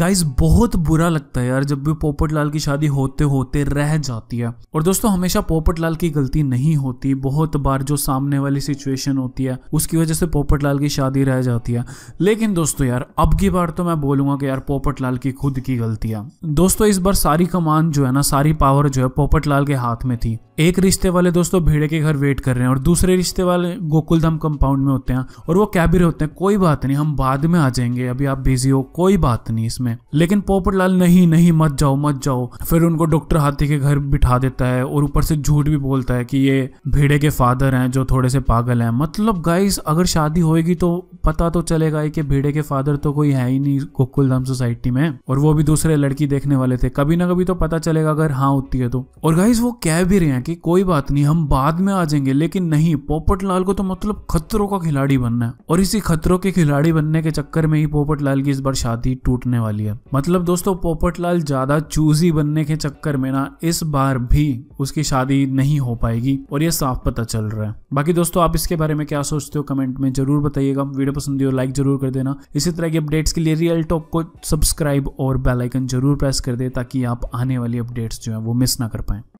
guys बहुत बुरा लगता है यार जब भी पोपट लाल की शादी होते होते रह जाती है और दोस्तों हमेशा पोपट लाल की गलती नहीं होती बहुत बार जो सामने वाली सिचुएशन होती है उसकी वजह से पोपट लाल की शादी रह जाती है लेकिन दोस्तों यार अब की बार तो मैं बोलूंगा कि यार पोपट लाल की खुद की गलती है दोस्तों इस बार सारी कमान जो है ना सारी पावर जो है पोपट लाल के हाथ में थी एक रिश्ते वाले दोस्तों भेड़े के घर वेट कर रहे हैं और दूसरे रिश्ते वाले गोकुलधाम कंपाउंड में होते हैं और वो कैबिर होते हैं कोई बात नहीं हम बाद में आ जाएंगे अभी आप बिजी हो कोई बात नहीं इसमें में लेकिन पोपटलाल नहीं नहीं मत जाओ मत जाओ फिर उनको डॉक्टर हाथी के घर बिठा देता है और ऊपर से झूठ भी बोलता है कि ये भेड़े के फादर हैं जो थोड़े से पागल हैं मतलब गाइस अगर शादी होएगी तो पता तो चलेगा ही कि भेड़े के फादर तो कोई है ही नहीं गोकुल धाम सोसाइटी में और वो भी दूसरे लड़की देखने वाले थे कभी ना कभी तो पता चलेगा अगर हाँ होती है तो और गाइज वो कह भी रहे हैं कि कोई बात नहीं हम बाद में आ जाएंगे लेकिन नहीं पोपट लाल को तो मतलब खतरों का खिलाड़ी बनना है और इसी खतरों के खिलाड़ी बनने के चक्कर में ही पोपट लाल की इस बार शादी टूटने वाली है मतलब दोस्तों पोपट लाल ज्यादा चूजी बनने के चक्कर में ना इस बार भी उसकी शादी नहीं हो पाएगी और ये साफ पता चल रहा है बाकी दोस्तों आप इसके बारे में क्या सोचते हो कमेंट में जरूर बताइएगा वीडियो वीडियो पसंद आई हो लाइक जरूर कर देना इसी तरह की अपडेट्स के लिए रियल टॉक को सब्सक्राइब और बेलाइकन जरूर प्रेस कर दे ताकि आप आने वाली अपडेट्स जो है वो मिस ना कर पाए